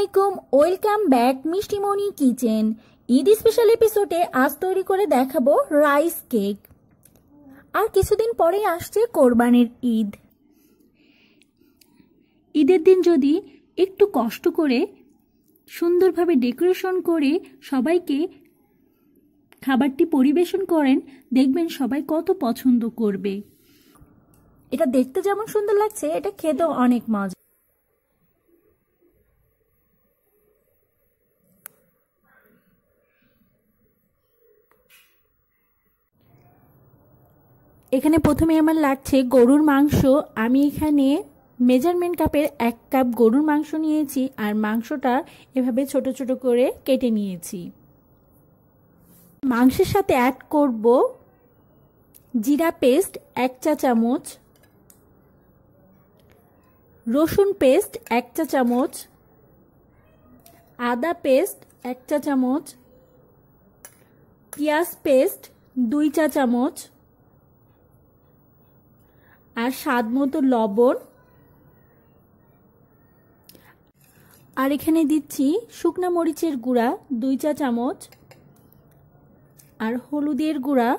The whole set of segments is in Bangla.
আলাইকুম welcome back Mishtimoni kitchen Eid special এপিসোডে আজ তৈরি করে দেখাবো রাইস কেক আর কিছুদিন পরেই আসছে কোরবানির ঈদ ঈদের দিন যদি একটু কষ্ট করে সুন্দরভাবে ডেকোরেশন করে সবাইকে খাবারটি পরিবেশন করেন দেখবেন সবাই কত পছন্দ করবে এটা দেখতে যেমন সুন্দর লাগছে এটা খেতেও অনেক মজা এখানে প্রথমে আমার লাগছে গরুর মাংস আমি এখানে মেজারমেন্ট কাপের এক কাপ গরুর মাংস নিয়েছি আর মাংসটা এভাবে ছোট ছোট করে কেটে নিয়েছি মাংসের সাথে অ্যাড করব জিরা পেস্ট এক চা চামচ রসুন পেস্ট এক চা চামচ আদা পেস্ট এক চা চামচ পেঁয়াজ পেস্ট দুই চা চামচ আর স্বাদ মতো লবণ আর এখানে দিচ্ছি শুকনা মরিচের গুঁড়া দুই চা চামচ আর হলুদের গুঁড়া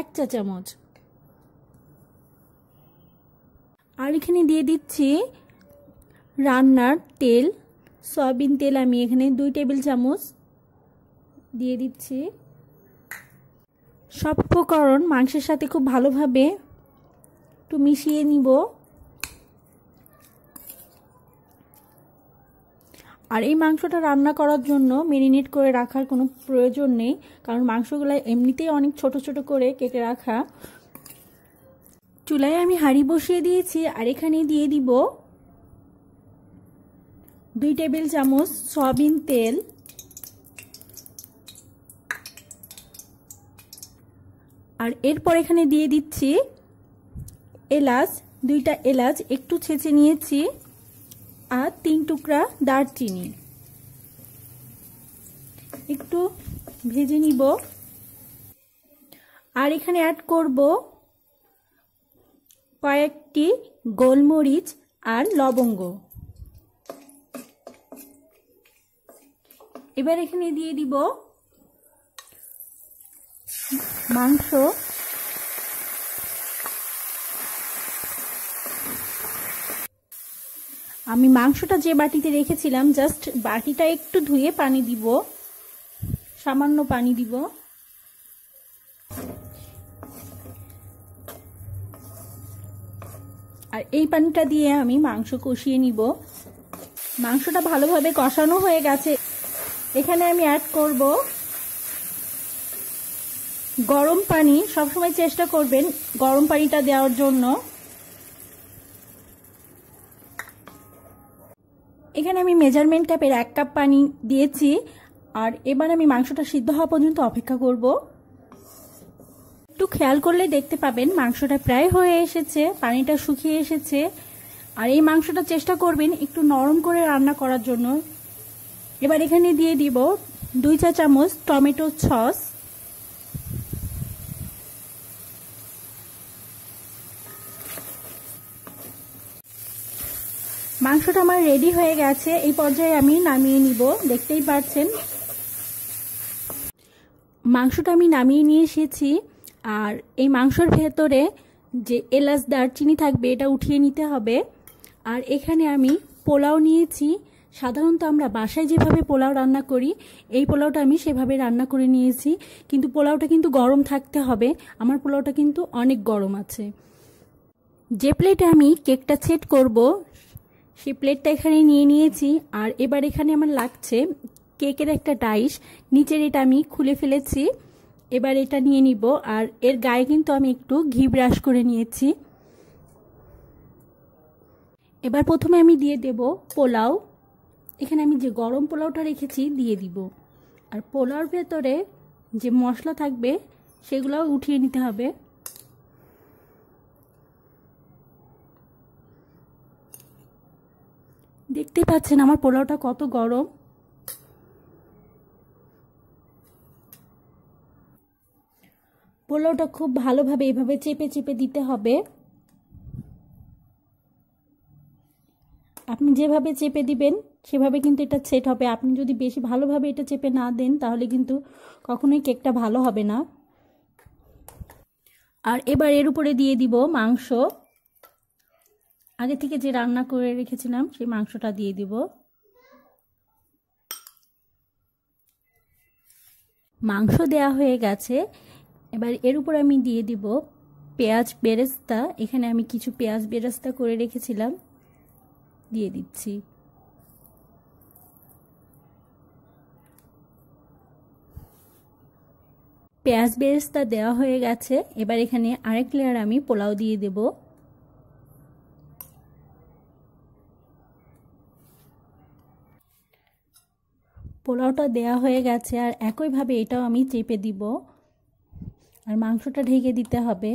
এক চা চামচ আর এখানে দিয়ে দিচ্ছি রান্নার তেল সয়াবিন তেল আমি এখানে দুই টেবিল চামচ দিয়ে দিচ্ছি সব উপকরণ মাংসের সাথে খুব ভালোভাবে একটু মিশিয়ে নিব আর এই মাংসটা রান্না করার জন্য মেরিনেট করে রাখার কোনো প্রয়োজন নেই কারণ মাংসগুলো এমনিতেই অনেক ছোট ছোট করে কেটে রাখা চুলায় আমি হাঁড়ি বসিয়ে দিয়েছি আর এখানে দিয়ে দিব দুই টেবিল চামচ সয়াবিন তেল আর এরপর এখানে দিয়ে দিচ্ছি এলাচ দুইটা এলাচ একটু ছেঁচে নিয়েছি আর তিন টুকরা দারচিনি একটু ভেজে নিব আর এখানে অ্যাড করব কয়েকটি গোলমরিচ আর লবঙ্গ এবার এখানে দিয়ে দিব মাংস আমি মাংসটা যে বাটিতে রেখেছিলাম জাস্ট বাটিটা একটু ধুয়ে পানি দিব সামান্য পানি দিব আর এই পানিটা দিয়ে আমি মাংস কষিয়ে নিব মাংসটা ভালোভাবে কষানো হয়ে গেছে এখানে আমি অ্যাড করব গরম পানি সবসময় চেষ্টা করবেন গরম পানিটা দেওয়ার জন্য এখানে আমি মেজারমেন্ট কাপের এক কাপ পানি দিয়েছি আর এবার আমি মাংসটা সিদ্ধ হওয়া পর্যন্ত অপেক্ষা করব একটু খেয়াল করলে দেখতে পাবেন মাংসটা প্রায় হয়ে এসেছে পানিটা শুকিয়ে এসেছে আর এই মাংসটা চেষ্টা করবেন একটু নরম করে রান্না করার জন্য এবার এখানে দিয়ে দিব দুই চা চামচ টমেটো সস মাংসটা আমার রেডি হয়ে গেছে এই পর্যায়ে আমি নামিয়ে নিব দেখতেই পাচ্ছেন মাংসটা আমি নামিয়ে নিয়ে এসেছি আর এই মাংসর ভেতরে যে এলাচ দারচিনি থাকবে এটা উঠিয়ে নিতে হবে আর এখানে আমি পোলাও নিয়েছি সাধারণত আমরা বাসায় যেভাবে পোলাও রান্না করি এই পোলাওটা আমি সেভাবে রান্না করে নিয়েছি কিন্তু পোলাওটা কিন্তু গরম থাকতে হবে আমার পোলাওটা কিন্তু অনেক গরম আছে যে প্লেটে আমি কেকটা সেট করব সেই প্লেটটা এখানে নিয়ে নিয়েছি আর এবার এখানে আমার লাগছে কেকের একটা ডাইস নিচের এটা আমি খুলে ফেলেছি এবার এটা নিয়ে নিব আর এর গায়ে কিন্তু আমি একটু ঘি ব্রাশ করে নিয়েছি এবার প্রথমে আমি দিয়ে দেব পোলাও এখানে আমি যে গরম পোলাওটা রেখেছি দিয়ে দিব আর পোলাওর ভেতরে যে মশলা থাকবে সেগুলোও উঠিয়ে নিতে হবে দেখতে পাচ্ছেন আমার পোলাওটা কত গরম পোলাওটা খুব ভালোভাবে এভাবে চেপে চেপে দিতে হবে আপনি যেভাবে চেপে দিবেন সেভাবে কিন্তু এটা সেট হবে আপনি যদি বেশি ভালোভাবে এটা চেপে না দেন তাহলে কিন্তু কখনোই কেকটা ভালো হবে না আর এবার এর উপরে দিয়ে দিব মাংস আগে থেকে যে রান্না করে রেখেছিলাম সেই মাংসটা দিয়ে দিব মাংস দেয়া হয়ে গেছে এবার এর উপর আমি দিয়ে দিব পেঁয়াজ বেরেস্তা এখানে আমি কিছু পেঁয়াজ বেরেস্তা করে রেখেছিলাম দিয়ে দিচ্ছি পেঁয়াজ বেরেস্তা দেওয়া হয়ে গেছে এবার এখানে আরেক লেয়ার আমি পোলাও দিয়ে দেবো পোলাওটা দেয়া হয়ে গেছে আর একইভাবে এটাও আমি চেপে দিব আর মাংসটা ঢেকে দিতে হবে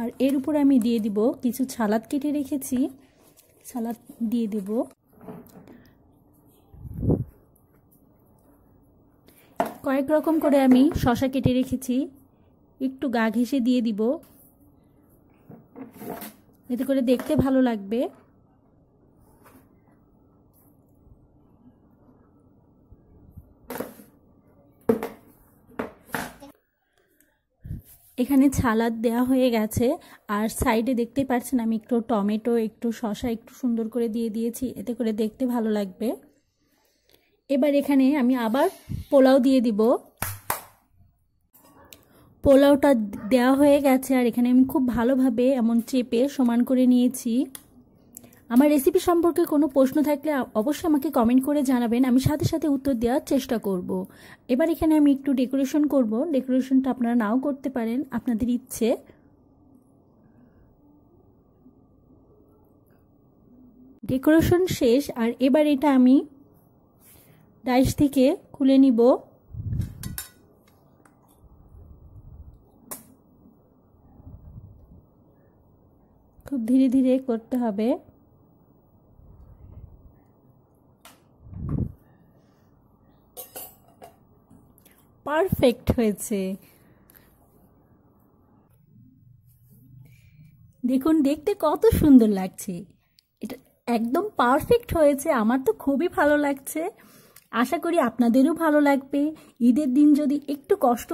আর এর উপর আমি দিয়ে দিব কিছু সালাদ কেটে রেখেছি সালাদ দিয়ে দেব কয়েক রকম করে আমি শশা কেটে রেখেছি একটু গা ঘেঁষে দিয়ে দিব এতে করে দেখতে ভালো লাগবে এখানে ছালাদ দেয়া হয়ে গেছে আর সাইডে দেখতে পাচ্ছেন আমি একটু টমেটো একটু শশা একটু সুন্দর করে দিয়ে দিয়েছি এতে করে দেখতে ভালো লাগবে এবার এখানে আমি আবার পোলাও দিয়ে দিব পোলাওটা দেওয়া হয়ে গেছে আর এখানে আমি খুব ভালোভাবে এমন চেপে সমান করে নিয়েছি আমার রেসিপি সম্পর্কে কোনো প্রশ্ন থাকলে অবশ্যই আমাকে কমেন্ট করে জানাবেন আমি সাথে সাথে উত্তর দেওয়ার চেষ্টা করব। এবার এখানে আমি একটু ডেকোরেশন করব ডেকোরেশনটা আপনারা নাও করতে পারেন আপনাদের ইচ্ছে ডেকোরেশন শেষ আর এবার এটা আমি ডাইস থেকে খুলে নিব খুব ধীরে ধীরে করতে হবে পারফেক্ট হয়েছে দেখুন দেখতে কত সুন্দর লাগছে এটা একদম পারফেক্ট হয়েছে আমার তো খুবই ভালো লাগছে আশা করি আপনাদেরও ভালো লাগবে ঈদের দিন যদি একটু কষ্ট